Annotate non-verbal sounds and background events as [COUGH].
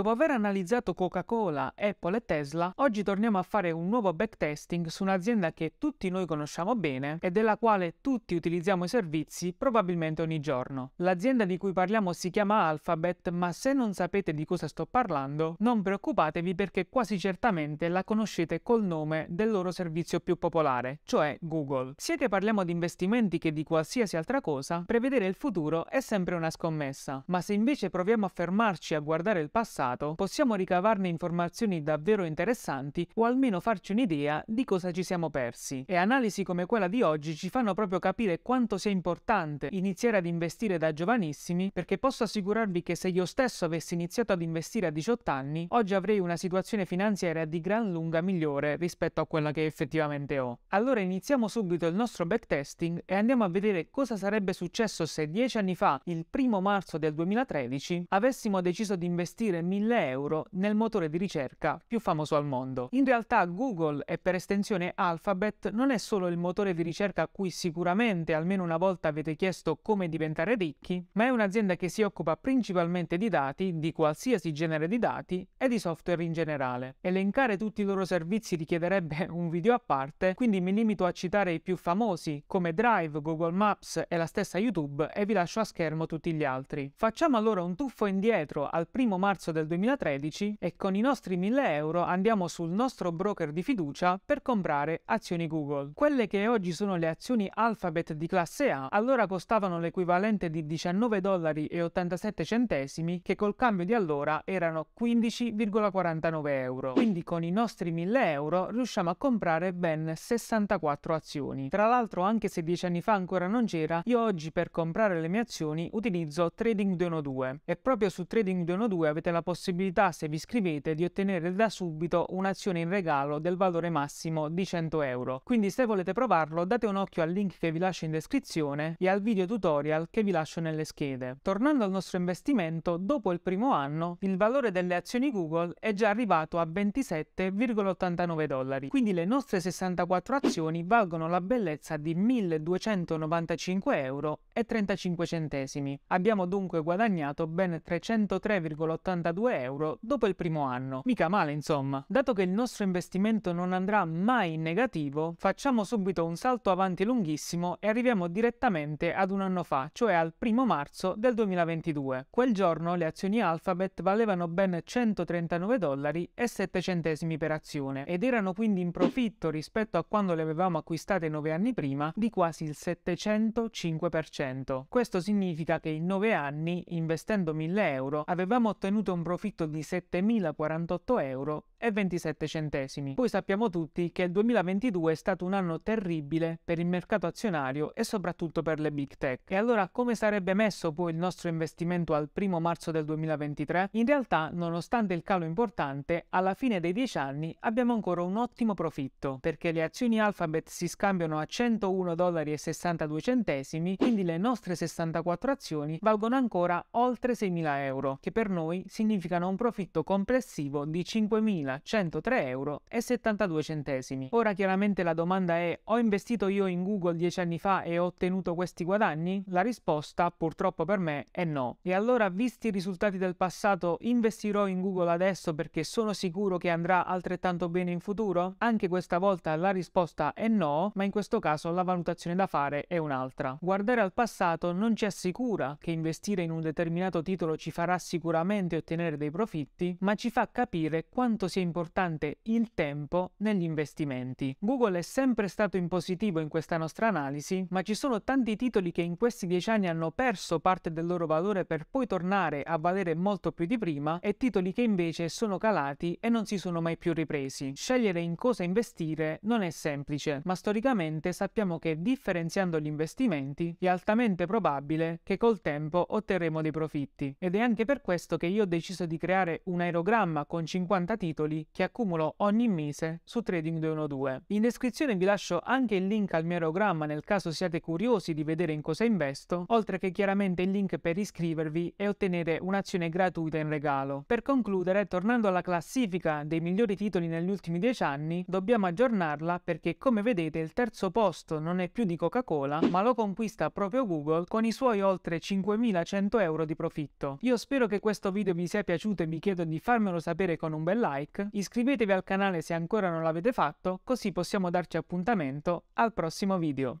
Dopo aver analizzato Coca-Cola, Apple e Tesla, oggi torniamo a fare un nuovo backtesting su un'azienda che tutti noi conosciamo bene e della quale tutti utilizziamo i servizi probabilmente ogni giorno. L'azienda di cui parliamo si chiama Alphabet, ma se non sapete di cosa sto parlando, non preoccupatevi perché quasi certamente la conoscete col nome del loro servizio più popolare, cioè Google. Sia che parliamo di investimenti che di qualsiasi altra cosa, prevedere il futuro è sempre una scommessa, ma se invece proviamo a fermarci a guardare il passato, passato, possiamo ricavarne informazioni davvero interessanti o almeno farci un'idea di cosa ci siamo persi. E analisi come quella di oggi ci fanno proprio capire quanto sia importante iniziare ad investire da giovanissimi, perché posso assicurarvi che se io stesso avessi iniziato ad investire a 18 anni, oggi avrei una situazione finanziaria di gran lunga migliore rispetto a quella che effettivamente ho. Allora iniziamo subito il nostro backtesting e andiamo a vedere cosa sarebbe successo se 10 anni fa, il primo marzo del 2013, avessimo deciso di investire 1000 1000 euro nel motore di ricerca più famoso al mondo. In realtà Google e per estensione Alphabet non è solo il motore di ricerca a cui sicuramente almeno una volta avete chiesto come diventare ricchi, ma è un'azienda che si occupa principalmente di dati, di qualsiasi genere di dati e di software in generale. Elencare tutti i loro servizi richiederebbe [LAUGHS] un video a parte, quindi mi limito a citare i più famosi come Drive, Google Maps e la stessa YouTube e vi lascio a schermo tutti gli altri. Facciamo allora un tuffo indietro al primo marzo del del 2013 e con i nostri 1000 euro andiamo sul nostro broker di fiducia per comprare azioni Google. Quelle che oggi sono le azioni Alphabet di classe A allora costavano l'equivalente di 19,87 dollari centesimi che col cambio di allora erano 15,49 euro. Quindi con i nostri 1000 euro riusciamo a comprare ben 64 azioni. Tra l'altro anche se 10 anni fa ancora non c'era, io oggi per comprare le mie azioni utilizzo Trading 212 e proprio su Trading 212 avete la possibilità possibilità, se vi iscrivete, di ottenere da subito un'azione in regalo del valore massimo di 100 euro. Quindi se volete provarlo date un occhio al link che vi lascio in descrizione e al video tutorial che vi lascio nelle schede. Tornando al nostro investimento, dopo il primo anno il valore delle azioni Google è già arrivato a 27,89 dollari. Quindi le nostre 64 azioni valgono la bellezza di 1295 euro e 35 centesimi. Abbiamo dunque guadagnato ben 303,82 32 euro dopo il primo anno. Mica male insomma. Dato che il nostro investimento non andrà mai in negativo, facciamo subito un salto avanti lunghissimo e arriviamo direttamente ad un anno fa, cioè al primo marzo del 2022. Quel giorno le azioni Alphabet valevano ben 139 dollari e 7 centesimi per azione ed erano quindi in profitto rispetto a quando le avevamo acquistate 9 anni prima di quasi il 705%. Questo significa che in 9 anni, investendo 1000 euro, avevamo ottenuto un profitto di 7.048 euro e 27 centesimi. Poi sappiamo tutti che il 2022 è stato un anno terribile per il mercato azionario e soprattutto per le big tech. E allora come sarebbe messo poi il nostro investimento al 1 marzo del 2023? In realtà, nonostante il calo importante, alla fine dei 10 anni abbiamo ancora un ottimo profitto, perché le azioni Alphabet si scambiano a 101,62 dollari, quindi le nostre 64 azioni valgono ancora oltre 6.000 euro, che per noi significa significano un profitto complessivo di 5.103,72 euro. Ora chiaramente la domanda è ho investito io in Google dieci anni fa e ho ottenuto questi guadagni? La risposta purtroppo per me è no. E allora visti i risultati del passato investirò in Google adesso perché sono sicuro che andrà altrettanto bene in futuro? Anche questa volta la risposta è no, ma in questo caso la valutazione da fare è un'altra. Guardare al passato non ci assicura che investire in un determinato titolo ci farà sicuramente ottenere ottenere dei profitti, ma ci fa capire quanto sia importante il tempo negli investimenti. Google è sempre stato in positivo in questa nostra analisi, ma ci sono tanti titoli che in questi dieci anni hanno perso parte del loro valore per poi tornare a valere molto più di prima e titoli che invece sono calati e non si sono mai più ripresi. Scegliere in cosa investire non è semplice, ma storicamente sappiamo che differenziando gli investimenti è altamente probabile che col tempo otterremo dei profitti. Ed è anche per questo che io ho deciso deciso di creare un aerogramma con 50 titoli che accumulo ogni mese su Trading 212. In descrizione vi lascio anche il link al mio aerogramma nel caso siate curiosi di vedere in cosa investo, oltre che chiaramente il link per iscrivervi e ottenere un'azione gratuita in regalo. Per concludere, tornando alla classifica dei migliori titoli negli ultimi 10 anni, dobbiamo aggiornarla perché come vedete il terzo posto non è più di Coca-Cola, ma lo conquista proprio Google con i suoi oltre 5100 euro di profitto. Io spero che questo video vi sia piaciuto piaciuto e vi chiedo di farmelo sapere con un bel like, iscrivetevi al canale se ancora non l'avete fatto, così possiamo darci appuntamento al prossimo video.